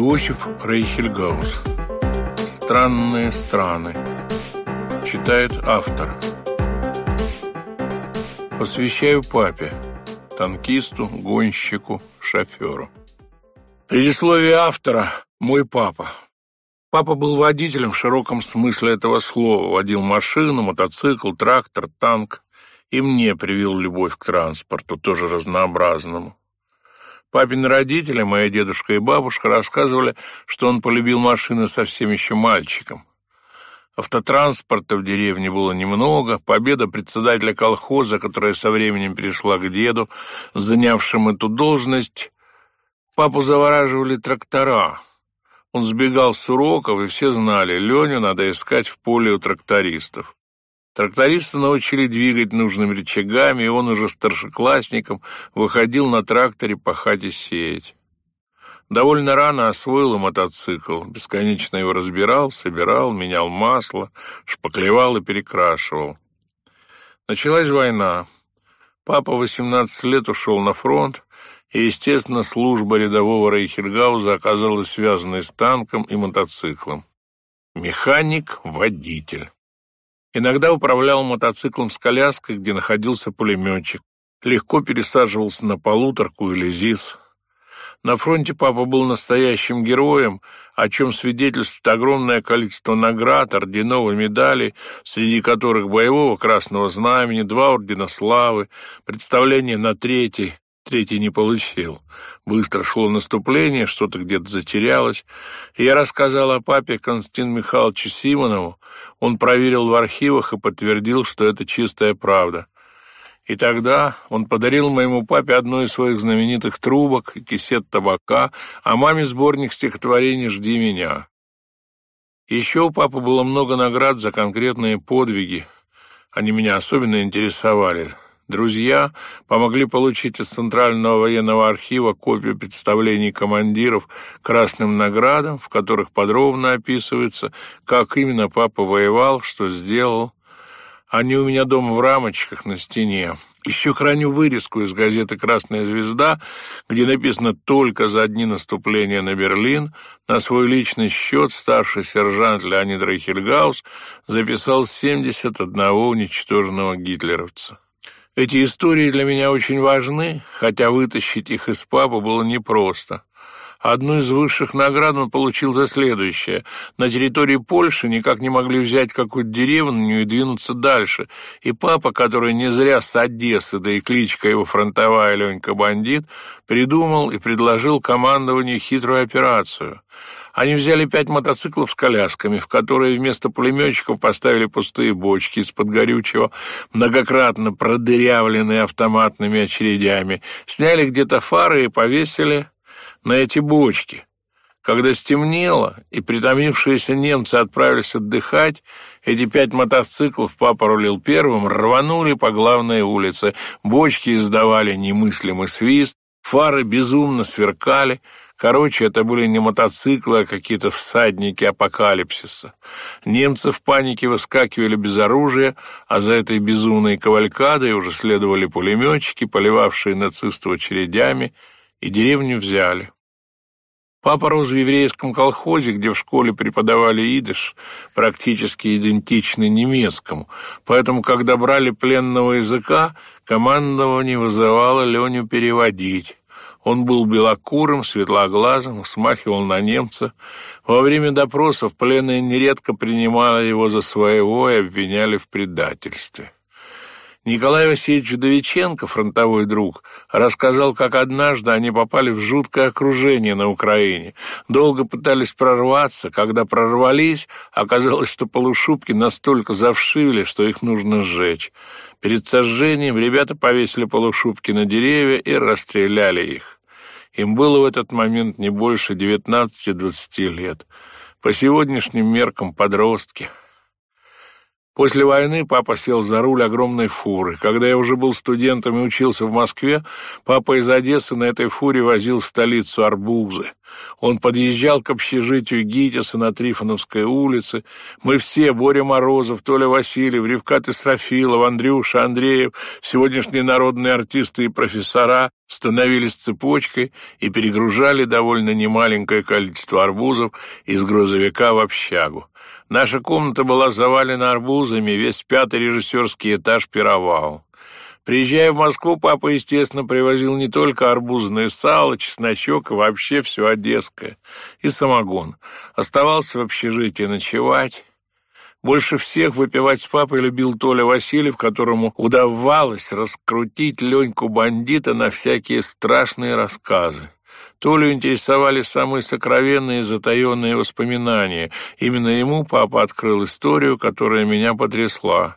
Иосиф Рейхельгаус. Странные страны. Читает автор. Посвящаю папе, танкисту, гонщику, шоферу. Предисловие автора «Мой папа». Папа был водителем в широком смысле этого слова. Водил машину, мотоцикл, трактор, танк. И мне привил любовь к транспорту, тоже разнообразному. Папины родители, моя дедушка и бабушка, рассказывали, что он полюбил машины совсем еще мальчиком. Автотранспорта в деревне было немного, победа председателя колхоза, которая со временем перешла к деду, занявшим эту должность. Папу завораживали трактора. Он сбегал с уроков, и все знали, Леню надо искать в поле у трактористов. Тракториста научили двигать нужными рычагами, и он уже старшеклассником выходил на тракторе пахать и сеять. Довольно рано освоил мотоцикл, бесконечно его разбирал, собирал, менял масло, шпаклевал и перекрашивал. Началась война. Папа 18 лет ушел на фронт, и, естественно, служба рядового Рейхельгауза оказалась связанной с танком и мотоциклом. Механик-водитель. Иногда управлял мотоциклом с коляской, где находился пулеметчик. Легко пересаживался на полуторку или ЗИС. На фронте папа был настоящим героем, о чем свидетельствует огромное количество наград, орденов и медалей, среди которых боевого Красного Знамени, два ордена славы, представление на третий, третий не получил. Быстро шло наступление, что-то где-то затерялось. И я рассказал о папе Константину Михайловичу Симонову. Он проверил в архивах и подтвердил, что это чистая правда. И тогда он подарил моему папе одну из своих знаменитых трубок, и кисет табака, а маме сборник стихотворений «Жди меня». Еще у папы было много наград за конкретные подвиги. Они меня особенно интересовали. Друзья помогли получить из Центрального военного архива копию представлений командиров красным наградам, в которых подробно описывается, как именно папа воевал, что сделал. Они у меня дома в рамочках на стене. Еще храню вырезку из газеты «Красная звезда», где написано «Только за дни наступления на Берлин» на свой личный счет старший сержант Леонид Рейхельгаус записал 71 уничтоженного гитлеровца. Эти истории для меня очень важны, хотя вытащить их из папы было непросто. Одну из высших наград он получил за следующее. На территории Польши никак не могли взять какую-то деревню и двинуться дальше. И папа, который не зря с Одессы, да и кличка его фронтовая Ленька Бандит, придумал и предложил командованию хитрую операцию. Они взяли пять мотоциклов с колясками, в которые вместо пулеметчиков поставили пустые бочки из-под горючего, многократно продырявленные автоматными очередями, сняли где-то фары и повесили на эти бочки. Когда стемнело, и притомившиеся немцы отправились отдыхать, эти пять мотоциклов папа рулил первым, рванули по главной улице. Бочки издавали немыслимый свист, фары безумно сверкали — Короче, это были не мотоциклы, а какие-то всадники апокалипсиса. Немцы в панике выскакивали без оружия, а за этой безумной кавалькадой уже следовали пулеметчики, поливавшие нацистов очередями, и деревню взяли. Папа рос в еврейском колхозе, где в школе преподавали идыш, практически идентичный немецкому, поэтому, когда брали пленного языка, командование вызывало Леню переводить. Он был белокурым, светлоглазым, смахивал на немца. Во время допросов пленные нередко принимали его за своего и обвиняли в предательстве. Николай Васильевич Довиченко, фронтовой друг, рассказал, как однажды они попали в жуткое окружение на Украине. Долго пытались прорваться, когда прорвались, оказалось, что полушубки настолько завшивели, что их нужно сжечь. Перед сожжением ребята повесили полушубки на деревья и расстреляли их. Им было в этот момент не больше 19-20 лет. По сегодняшним меркам подростки — После войны папа сел за руль огромной фуры. Когда я уже был студентом и учился в Москве, папа из Одессы на этой фуре возил в столицу арбузы. Он подъезжал к общежитию Гитиса на Трифоновской улице. Мы все, Боря Морозов, Толя Васильев, Ревкат Истрофилов, Андрюша Андреев, сегодняшние народные артисты и профессора становились цепочкой и перегружали довольно немаленькое количество арбузов из грузовика в общагу. Наша комната была завалена арбузами, весь пятый режиссерский этаж пировал. Приезжая в Москву, папа, естественно, привозил не только арбузное сало, чесночок и вообще все одесское, и самогон. Оставался в общежитии ночевать. Больше всех выпивать с папой любил Толя Васильев, которому удавалось раскрутить Леньку-бандита на всякие страшные рассказы. Толю интересовали самые сокровенные и затаенные воспоминания. Именно ему папа открыл историю, которая меня потрясла.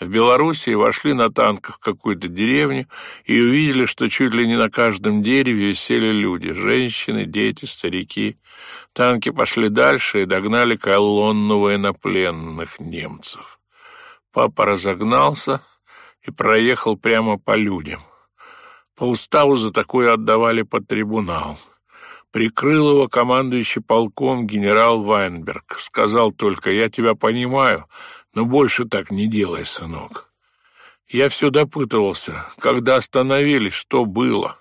В Белоруссии вошли на танках в какую-то деревню и увидели, что чуть ли не на каждом дереве висели люди — женщины, дети, старики. Танки пошли дальше и догнали колонну военнопленных немцев. Папа разогнался и проехал прямо по людям. По уставу за такое отдавали под трибунал. Прикрыл его командующий полком генерал Вайнберг. Сказал только «Я тебя понимаю», но «Ну, больше так не делай, сынок. Я все допытывался, когда остановились, что было.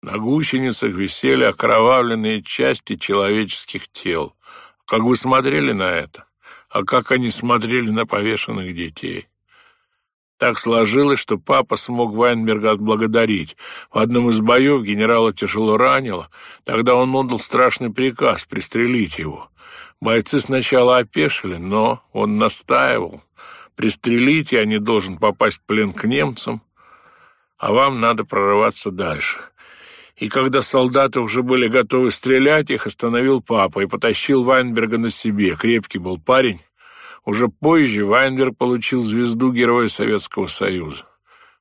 На гусеницах висели окровавленные части человеческих тел. Как вы смотрели на это? А как они смотрели на повешенных детей? Так сложилось, что папа смог Вайнберга отблагодарить. В одном из боев генерала тяжело ранило. Тогда он отдал страшный приказ пристрелить его. Бойцы сначала опешили, но он настаивал. «Пристрелить я не должен попасть в плен к немцам, а вам надо прорываться дальше». И когда солдаты уже были готовы стрелять, их остановил папа и потащил Вайнберга на себе. Крепкий был парень. Уже позже Вайнберг получил звезду Героя Советского Союза.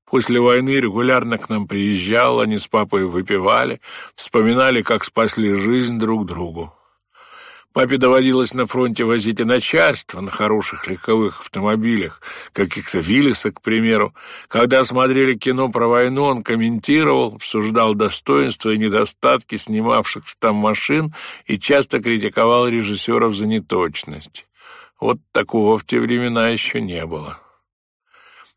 После войны регулярно к нам приезжал, они с папой выпивали, вспоминали, как спасли жизнь друг другу. Папе доводилось на фронте возить и начальство на хороших легковых автомобилях, каких-то Виллиса, к примеру. Когда смотрели кино про войну, он комментировал, обсуждал достоинства и недостатки снимавшихся там машин и часто критиковал режиссеров за неточность. Вот такого в те времена еще не было.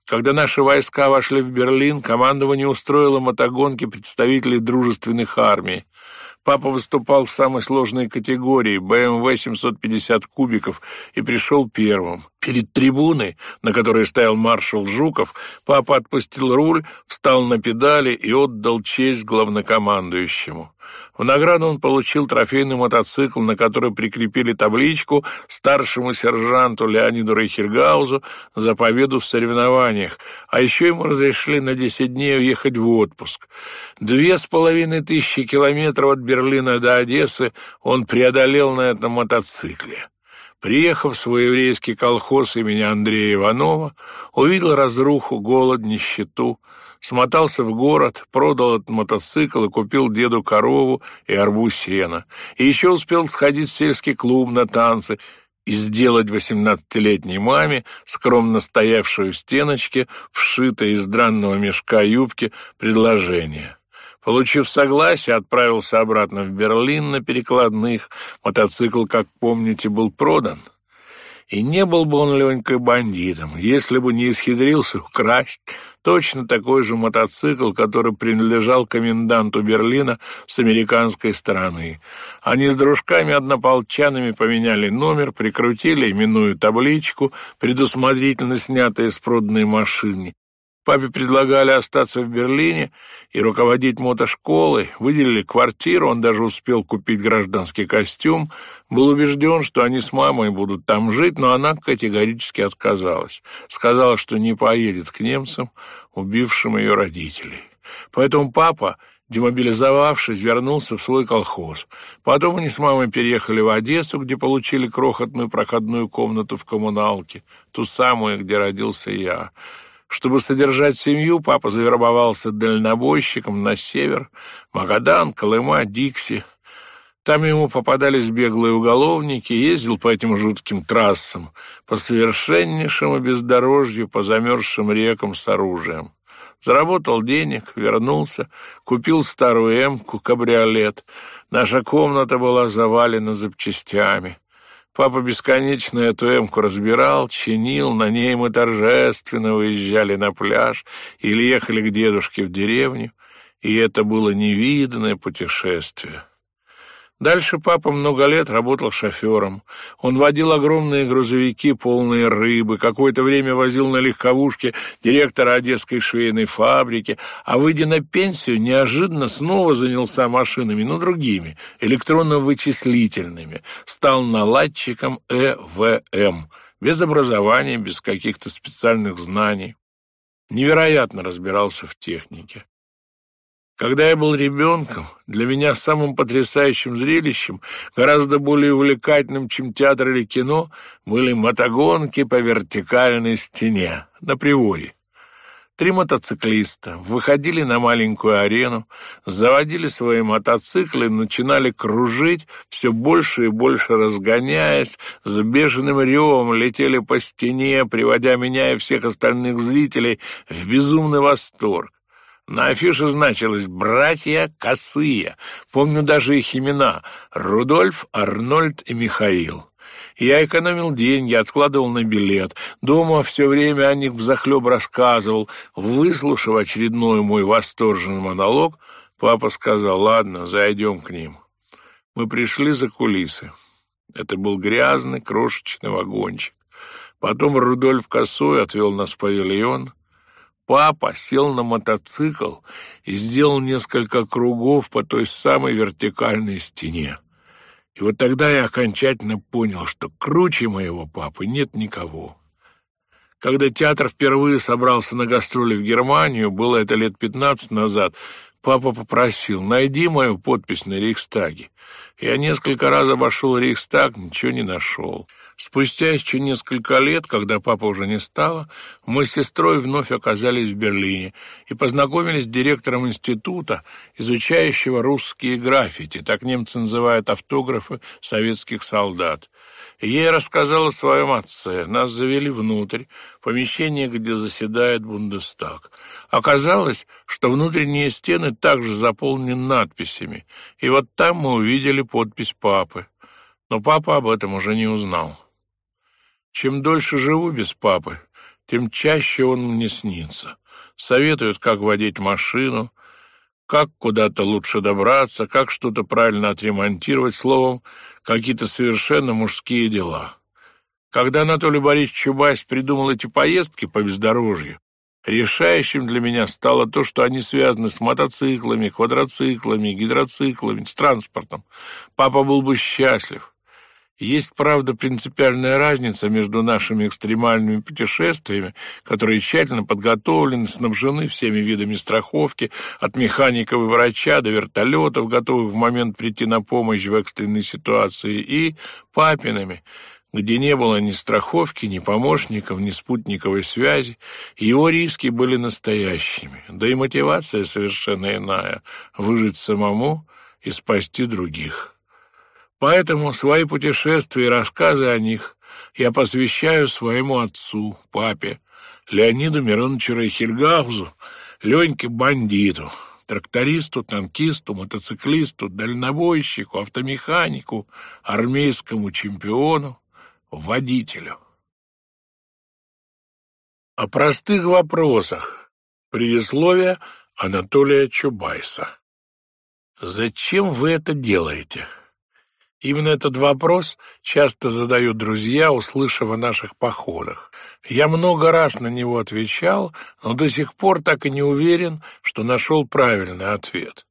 Когда наши войска вошли в Берлин, командование устроило мотогонки представителей дружественных армий — Папа выступал в самой сложной категории БМВ 750 кубиков и пришел первым. Перед трибуной, на которой стоял маршал Жуков, папа отпустил руль, встал на педали и отдал честь главнокомандующему. В награду он получил трофейный мотоцикл, на который прикрепили табличку старшему сержанту Леониду Рейхергаузу за победу в соревнованиях, а еще ему разрешили на 10 дней уехать в отпуск. Две с половиной тысячи километров от Берлина Берлина до Одессы он преодолел на этом мотоцикле. Приехав в свой еврейский колхоз имени Андрея Иванова, увидел разруху, голод, нищету, смотался в город, продал этот мотоцикл и купил деду корову и арбуз сена. И еще успел сходить в сельский клуб на танцы и сделать восемнадцатилетней маме, скромно стоявшую у стеночки, вшитой из дранного мешка юбки, предложение. Получив согласие, отправился обратно в Берлин на перекладных. Мотоцикл, как помните, был продан. И не был бы он, Ленька, бандитом, если бы не исхитрился украсть точно такой же мотоцикл, который принадлежал коменданту Берлина с американской стороны. Они с дружками-однополчанами поменяли номер, прикрутили именную табличку, предусмотрительно снятые с проданной машины, Папе предлагали остаться в Берлине и руководить мотошколой, выделили квартиру, он даже успел купить гражданский костюм, был убежден, что они с мамой будут там жить, но она категорически отказалась, сказала, что не поедет к немцам, убившим ее родителей. Поэтому папа, демобилизовавшись, вернулся в свой колхоз. Потом они с мамой переехали в Одессу, где получили крохотную проходную комнату в коммуналке, ту самую, где родился я. Чтобы содержать семью, папа завербовался дальнобойщиком на север, Магадан, Колыма, Дикси. Там ему попадались беглые уголовники, ездил по этим жутким трассам, по совершеннейшему бездорожью, по замерзшим рекам с оружием. Заработал денег, вернулся, купил старую эмку, кабриолет. Наша комната была завалена запчастями. Папа бесконечно эту эмку разбирал, чинил, на ней мы торжественно выезжали на пляж или ехали к дедушке в деревню, и это было невиданное путешествие. Дальше папа много лет работал шофером. Он водил огромные грузовики, полные рыбы, какое-то время возил на легковушке директора Одесской швейной фабрики, а, выйдя на пенсию, неожиданно снова занялся машинами, но другими, электронно-вычислительными, стал наладчиком ЭВМ, без образования, без каких-то специальных знаний. Невероятно разбирался в технике. Когда я был ребенком, для меня самым потрясающим зрелищем, гораздо более увлекательным, чем театр или кино, были мотогонки по вертикальной стене на приводе. Три мотоциклиста выходили на маленькую арену, заводили свои мотоциклы, начинали кружить, все больше и больше разгоняясь, с бешеным ревом летели по стене, приводя меня и всех остальных зрителей в безумный восторг. На афише значилось «Братья Косые». Помню даже их имена — Рудольф, Арнольд и Михаил. Я экономил деньги, откладывал на билет. Дома все время о них взахлеб рассказывал. Выслушав очередной мой восторженный монолог, папа сказал «Ладно, зайдем к ним». Мы пришли за кулисы. Это был грязный крошечный вагончик. Потом Рудольф Косой отвел нас в павильон. Папа сел на мотоцикл и сделал несколько кругов по той самой вертикальной стене. И вот тогда я окончательно понял, что круче моего папы нет никого. Когда театр впервые собрался на гастроли в Германию, было это лет пятнадцать назад, папа попросил «найди мою подпись на Рейхстаге». Я несколько раз обошел Рейхстаг, ничего не нашел. Спустя еще несколько лет, когда папа уже не стало, мы с сестрой вновь оказались в Берлине и познакомились с директором института, изучающего русские граффити, так немцы называют автографы советских солдат. Ей рассказал о своем отце. Нас завели внутрь, в помещение, где заседает Бундестаг. Оказалось, что внутренние стены также заполнены надписями, и вот там мы увидели подпись папы. Но папа об этом уже не узнал. Чем дольше живу без папы, тем чаще он мне снится. Советуют, как водить машину, как куда-то лучше добраться, как что-то правильно отремонтировать, словом, какие-то совершенно мужские дела. Когда Анатолий Борисович Чубайс придумал эти поездки по бездорожью, решающим для меня стало то, что они связаны с мотоциклами, квадроциклами, гидроциклами, с транспортом. Папа был бы счастлив. Есть, правда, принципиальная разница между нашими экстремальными путешествиями, которые тщательно подготовлены, снабжены всеми видами страховки, от механиков и врача до вертолетов, готовых в момент прийти на помощь в экстренной ситуации, и папинами, где не было ни страховки, ни помощников, ни спутниковой связи, его риски были настоящими, да и мотивация совершенно иная – выжить самому и спасти других. Поэтому свои путешествия и рассказы о них я посвящаю своему отцу, папе, Леониду Мироновичу Рейхельгаузу, Леньке Бандиту, трактористу, танкисту, мотоциклисту, дальнобойщику, автомеханику, армейскому чемпиону, водителю. О простых вопросах. Предисловие Анатолия Чубайса. «Зачем вы это делаете?» Именно этот вопрос часто задают друзья, услышав о наших походах. Я много раз на него отвечал, но до сих пор так и не уверен, что нашел правильный ответ.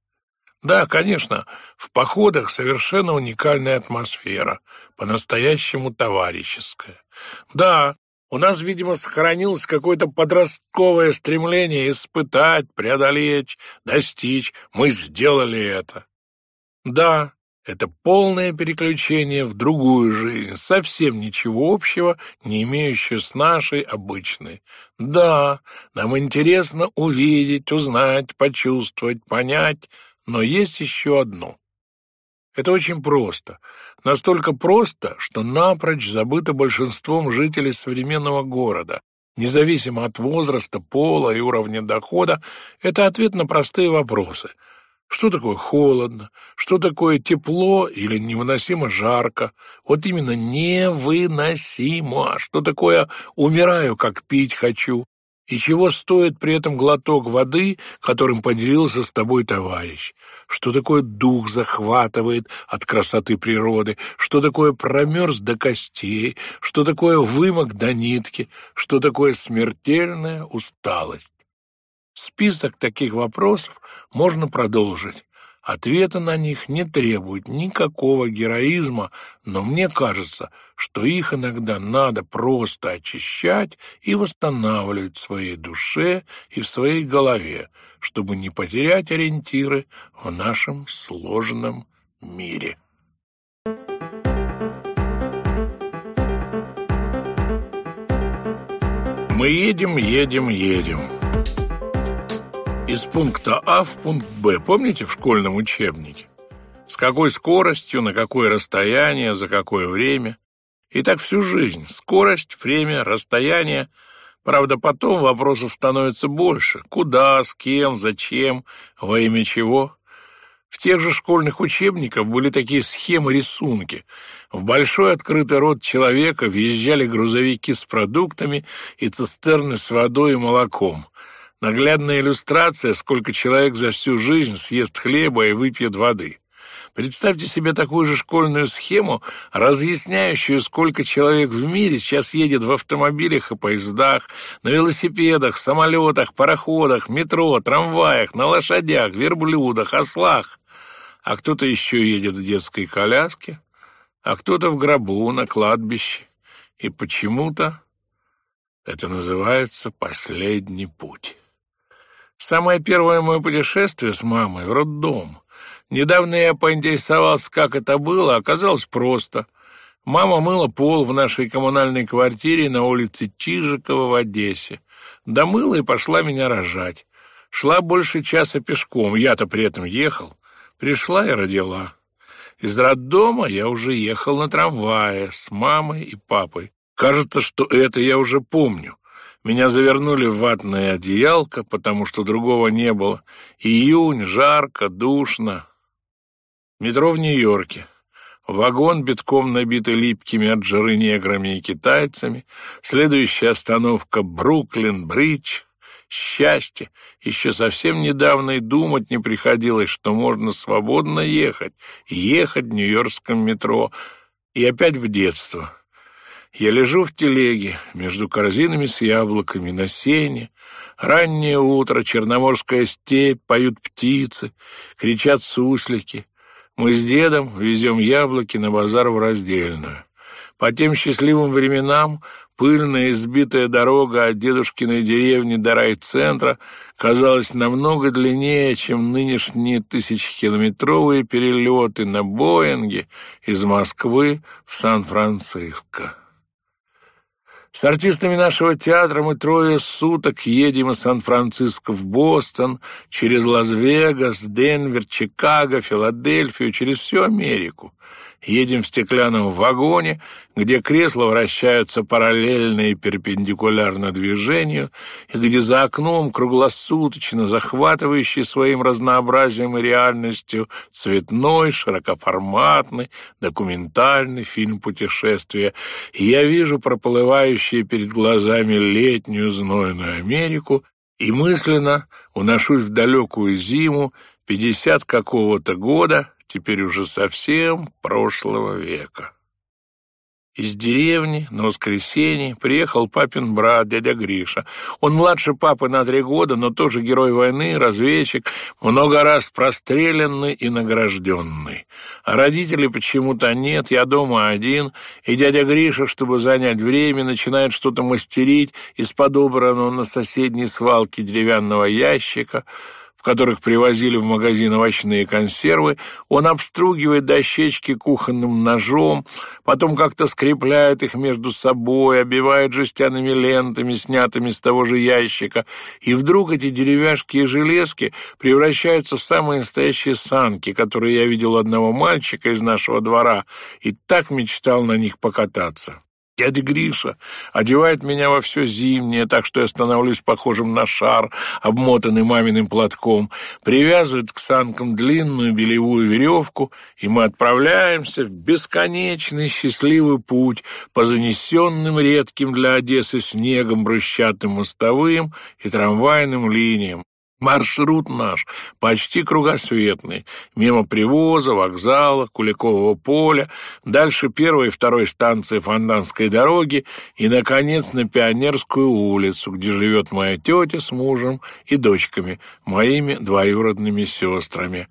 Да, конечно, в походах совершенно уникальная атмосфера, по-настоящему товарищеская. Да, у нас, видимо, сохранилось какое-то подростковое стремление испытать, преодолеть, достичь. Мы сделали это. Да, это полное переключение в другую жизнь, совсем ничего общего, не имеющее с нашей обычной. Да, нам интересно увидеть, узнать, почувствовать, понять, но есть еще одно. Это очень просто. Настолько просто, что напрочь забыто большинством жителей современного города. Независимо от возраста, пола и уровня дохода, это ответ на простые вопросы – что такое холодно, что такое тепло или невыносимо жарко. Вот именно невыносимо. что такое умираю, как пить хочу. И чего стоит при этом глоток воды, которым поделился с тобой товарищ? Что такое дух захватывает от красоты природы? Что такое промерз до костей? Что такое вымок до нитки? Что такое смертельная усталость? Список таких вопросов можно продолжить. Ответы на них не требуют никакого героизма, но мне кажется, что их иногда надо просто очищать и восстанавливать в своей душе и в своей голове, чтобы не потерять ориентиры в нашем сложном мире. Мы едем, едем, едем из пункта А в пункт Б, помните, в школьном учебнике? С какой скоростью, на какое расстояние, за какое время? И так всю жизнь. Скорость, время, расстояние. Правда, потом вопросов становится больше. Куда, с кем, зачем, во имя чего? В тех же школьных учебниках были такие схемы-рисунки. В большой открытый рот человека въезжали грузовики с продуктами и цистерны с водой и молоком – Наглядная иллюстрация, сколько человек за всю жизнь съест хлеба и выпьет воды. Представьте себе такую же школьную схему, разъясняющую, сколько человек в мире сейчас едет в автомобилях и поездах, на велосипедах, самолетах, пароходах, метро, трамваях, на лошадях, верблюдах, ослах. А кто-то еще едет в детской коляске, а кто-то в гробу, на кладбище. И почему-то это называется «последний путь». Самое первое мое путешествие с мамой в роддом. Недавно я поинтересовался, как это было, а оказалось просто. Мама мыла пол в нашей коммунальной квартире на улице Чижикова в Одессе. Домыла и пошла меня рожать. Шла больше часа пешком, я-то при этом ехал. Пришла и родила. Из роддома я уже ехал на трамвае с мамой и папой. Кажется, что это я уже помню. Меня завернули в ватное одеялко, потому что другого не было. Июнь, жарко, душно. Метро в Нью-Йорке. Вагон, битком набитый липкими от жары неграми и китайцами. Следующая остановка — Бруклин-Бридж. Счастье! Еще совсем недавно и думать не приходилось, что можно свободно ехать, ехать в нью-йоркском метро. И опять в детство. Я лежу в телеге между корзинами с яблоками на сене. Раннее утро, черноморская степь, поют птицы, кричат суслики. Мы с дедом везем яблоки на базар в раздельную. По тем счастливым временам пыльная избитая дорога от дедушкиной деревни до райцентра казалась намного длиннее, чем нынешние тысячекилометровые перелеты на Боинге из Москвы в Сан-Франциско. С артистами нашего театра мы трое суток едем из Сан-Франциско в Бостон, через Лас-Вегас, Денвер, Чикаго, Филадельфию, через всю Америку едем в стеклянном вагоне, где кресла вращаются параллельно и перпендикулярно движению, и где за окном круглосуточно захватывающий своим разнообразием и реальностью цветной, широкоформатный, документальный фильм путешествия, и я вижу проплывающие перед глазами летнюю знойную Америку и мысленно уношусь в далекую зиму, пятьдесят какого-то года, теперь уже совсем прошлого века. Из деревни на воскресенье приехал папин брат, дядя Гриша. Он младше папы на три года, но тоже герой войны, разведчик, много раз простреленный и награжденный. А родителей почему-то нет, я дома один, и дядя Гриша, чтобы занять время, начинает что-то мастерить из подобранного на соседней свалке деревянного ящика — в которых привозили в магазин овощные консервы, он обстругивает дощечки кухонным ножом, потом как-то скрепляет их между собой, обивает жестяными лентами, снятыми с того же ящика, и вдруг эти деревяшки и железки превращаются в самые настоящие санки, которые я видел одного мальчика из нашего двора и так мечтал на них покататься. Дядя Гриша одевает меня во все зимнее, так что я становлюсь похожим на шар, обмотанный маминым платком. Привязывает к санкам длинную белевую веревку, и мы отправляемся в бесконечный счастливый путь по занесенным редким для Одессы снегом брусчатым мостовым и трамвайным линиям. Маршрут наш почти кругосветный, мимо привоза, вокзала, Куликового поля, дальше первой и второй станции Фонданской дороги и, наконец, на Пионерскую улицу, где живет моя тетя с мужем и дочками, моими двоюродными сестрами.